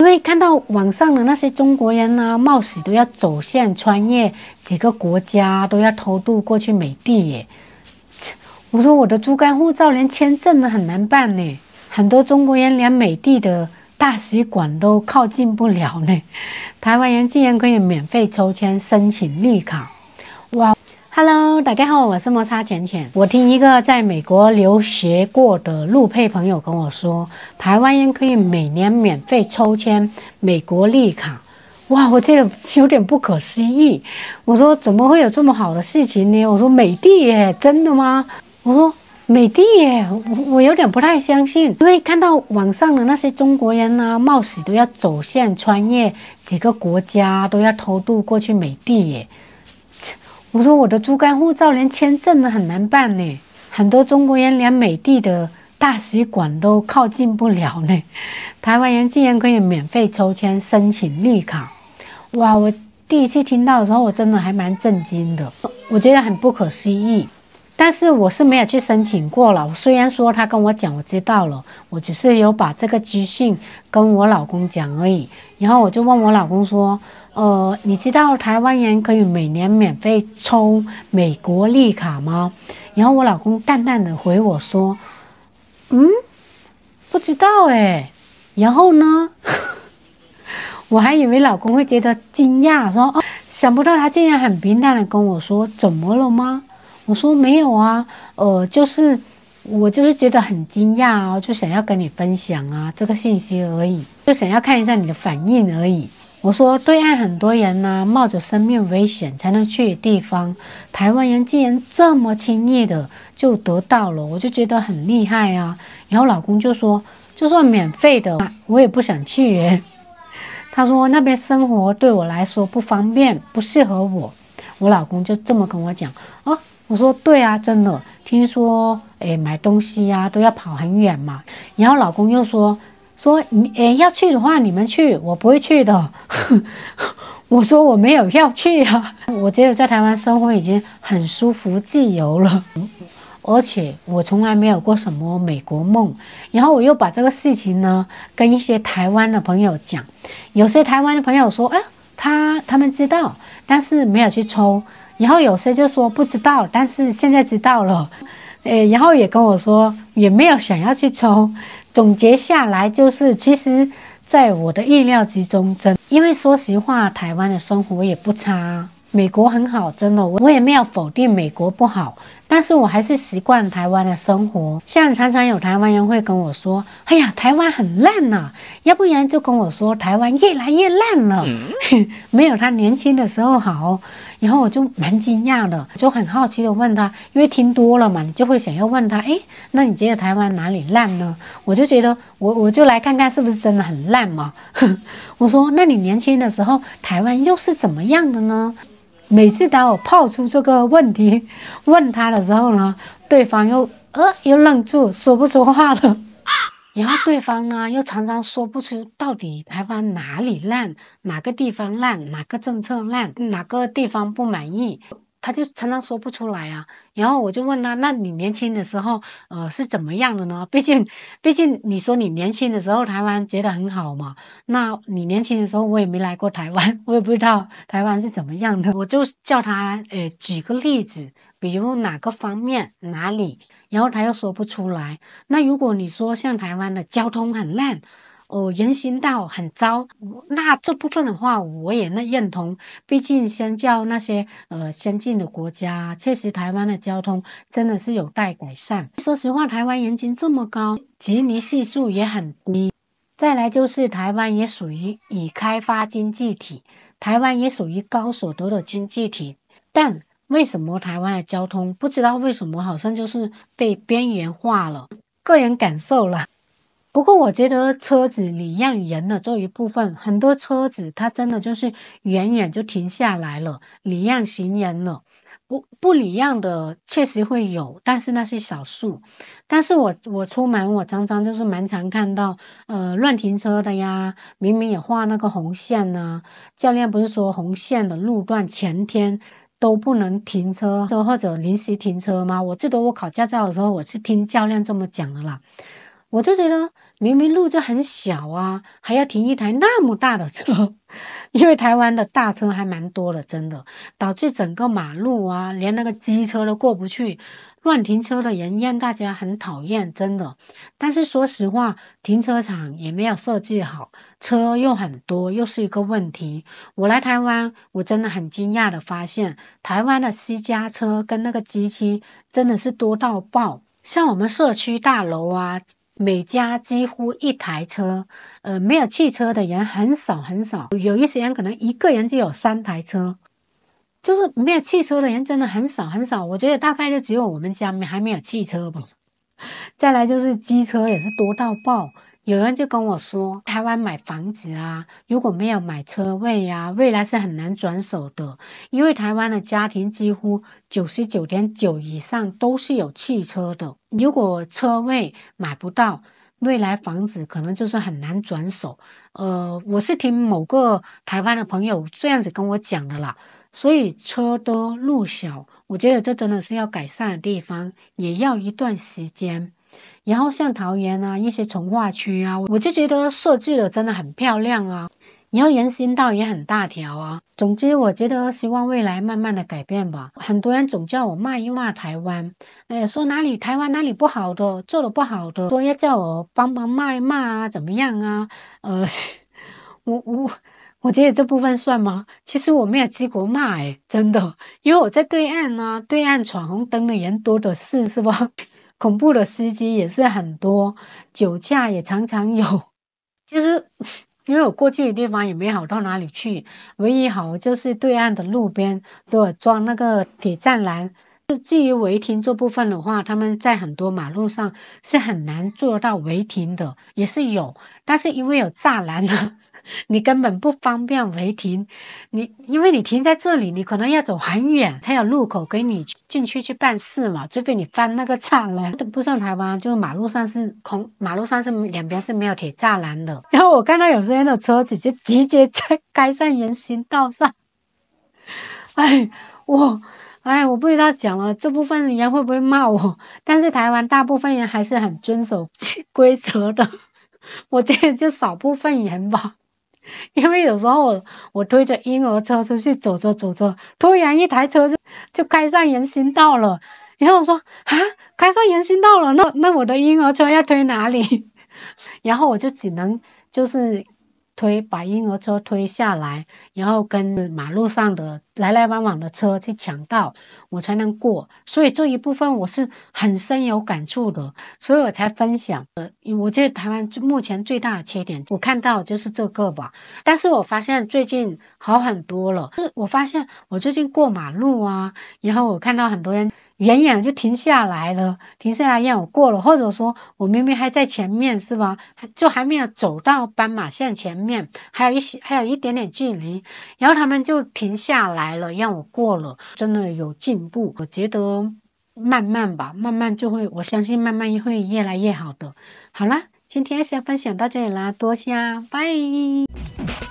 因为看到网上的那些中国人呢，冒死都要走线穿越几个国家，都要偷渡过去美帝。耶。我说我的猪肝护照连签证都很难办呢，很多中国人连美帝的大使馆都靠近不了呢。台湾人竟然可以免费抽签申请绿卡，大家好，我是摩擦浅浅。我听一个在美国留学过的陆配朋友跟我说，台湾人可以每年免费抽签美国绿卡。哇，我觉得有点不可思议。我说，怎么会有这么好的事情呢？我说，美帝耶，真的吗？我说，美帝耶，我我有点不太相信，因为看到网上的那些中国人呐，冒死都要走线穿越几个国家，都要偷渡过去美帝耶。我说我的猪肝护照连签证都很难办呢，很多中国人连美帝的大使馆都靠近不了呢。台湾人竟然可以免费抽签申请绿卡，哇！我第一次听到的时候，我真的还蛮震惊的，我觉得很不可思议。但是我是没有去申请过了。虽然说他跟我讲我知道了，我只是有把这个资讯跟我老公讲而已。然后我就问我老公说：“呃，你知道台湾人可以每年免费抽美国绿卡吗？”然后我老公淡淡的回我说：“嗯，不知道哎。”然后呢，我还以为老公会觉得惊讶，说：“哦，想不到他竟然很平淡的跟我说，怎么了吗？”我说没有啊，呃，就是我就是觉得很惊讶啊，就想要跟你分享啊这个信息而已，就想要看一下你的反应而已。我说对岸很多人呢，冒着生命危险才能去地方，台湾人竟然这么轻易的就得到了，我就觉得很厉害啊。然后老公就说，就算免费的，我也不想去。他说那边生活对我来说不方便，不适合我。我老公就这么跟我讲哦，我说对啊，真的，听说诶买东西呀都要跑很远嘛。然后老公又说说你诶要去的话你们去，我不会去的。我说我没有要去啊，我觉得在台湾生活已经很舒服自由了，而且我从来没有过什么美国梦。然后我又把这个事情呢跟一些台湾的朋友讲，有些台湾的朋友说哎他他们知道，但是没有去抽。然后有些就说不知道，但是现在知道了，诶，然后也跟我说也没有想要去抽。总结下来就是，其实，在我的意料之中，真。因为说实话，台湾的生活也不差，美国很好，真的。我我也没有否定美国不好，但是我还是习惯台湾的生活。像常常有台湾人会跟我说：“哎呀，台湾很烂呐！”要不然就跟我说：“台湾越来越烂了，没有他年轻的时候好。”然后我就蛮惊讶的，就很好奇的问他，因为听多了嘛，你就会想要问他，哎，那你觉得台湾哪里烂呢？我就觉得，我我就来看看是不是真的很烂嘛。我说，那你年轻的时候，台湾又是怎么样的呢？每次当我抛出这个问题，问他的时候呢，对方又呃又愣住，说不说话了。然后对方呢，又常常说不出到底台湾哪里烂，哪个地方烂，哪个政策烂，哪个地方不满意。他就常常说不出来啊，然后我就问他，那你年轻的时候，呃，是怎么样的呢？毕竟，毕竟你说你年轻的时候台湾觉得很好嘛，那你年轻的时候我也没来过台湾，我也不知道台湾是怎么样的，我就叫他，呃，举个例子，比如哪个方面，哪里，然后他又说不出来。那如果你说像台湾的交通很烂。哦，人行道很糟，那这部分的话，我也能认同。毕竟相较那些呃先进的国家，确实台湾的交通真的是有待改善。说实话，台湾人均这么高，吉尼系数也很低。再来就是台湾也属于已开发经济体，台湾也属于高所得的经济体，但为什么台湾的交通不知道为什么好像就是被边缘化了？个人感受了。不过我觉得车子礼让人的这一部分，很多车子它真的就是远远就停下来了，礼让行人了。不不礼让的确实会有，但是那是少数。但是我我出门我常常就是蛮常看到，呃，乱停车的呀，明明也画那个红线呢。教练不是说红线的路段前天都不能停车，就或者临时停车吗？我记得我考驾照的时候，我是听教练这么讲的啦，我就觉得。明明路就很小啊，还要停一台那么大的车，因为台湾的大车还蛮多的，真的导致整个马路啊，连那个机车都过不去。乱停车的人让大家很讨厌，真的。但是说实话，停车场也没有设计好，车又很多，又是一个问题。我来台湾，我真的很惊讶的发现，台湾的私家车跟那个机器真的是多到爆，像我们社区大楼啊。每家几乎一台车，呃，没有汽车的人很少很少。有一些人可能一个人就有三台车，就是没有汽车的人真的很少很少。我觉得大概就只有我们家没还没有汽车吧。再来就是机车也是多到爆。有人就跟我说，台湾买房子啊，如果没有买车位呀，未来是很难转手的。因为台湾的家庭几乎九十九点九以上都是有汽车的，如果车位买不到，未来房子可能就是很难转手。呃，我是听某个台湾的朋友这样子跟我讲的啦。所以车多路小，我觉得这真的是要改善的地方，也要一段时间。然后像桃园啊，一些从化区啊，我就觉得设计的真的很漂亮啊，然后人行道也很大条啊。总之，我觉得希望未来慢慢的改变吧。很多人总叫我骂一骂台湾，哎，说哪里台湾哪里不好的，做的不好的，说要叫我帮忙骂一骂啊，怎么样啊？呃，我我我觉得这部分算吗？其实我没有资格骂，真的，因为我在对岸呢，对岸闯红灯的人多的是，是不？恐怖的司机也是很多，酒驾也常常有。其 实，因为我过去的地方也没好到哪里去，唯一好就是对岸的路边都有装那个铁栅栏。就至于违停这部分的话，他们在很多马路上是很难做到违停的，也是有，但是因为有栅栏了。你根本不方便违停，你因为你停在这里，你可能要走很远才有路口给你进去去办事嘛。除非你翻那个栅栏。都不算台湾，就马路上是空，马路上是两边是没有铁栅栏的。然后我看到有些人的车子就直接在 开上人行道上。哎，我哎，我不知道讲了这部分人会不会骂我，但是台湾大部分人还是很遵守 规则的。我觉得就少部分人吧。因为有时候我推着婴儿车出去走着走着，突然一台车就就开上人行道了。然后我说：“啊，开上人行道了，那那我的婴儿车要推哪里？” 然后我就只能就是。推把婴儿车推下来，然后跟马路上的来来往往的车去抢道，我才能过。所以这一部分我是很深有感触的，所以我才分享。呃，我觉得台湾目前最大的缺点，我看到就是这个吧。但是我发现最近好很多了。我发现我最近过马路啊，然后我看到很多人。远远就停下来了，停下来让我过了，或者说我明明还在前面，是吧？就还没有走到斑马线前面，还有一些还有一点点距离，然后他们就停下来了，让我过了。真的有进步，我觉得慢慢吧，慢慢就会，我相信慢慢会越来越好的。好了，今天先分享到这里了，多谢，拜。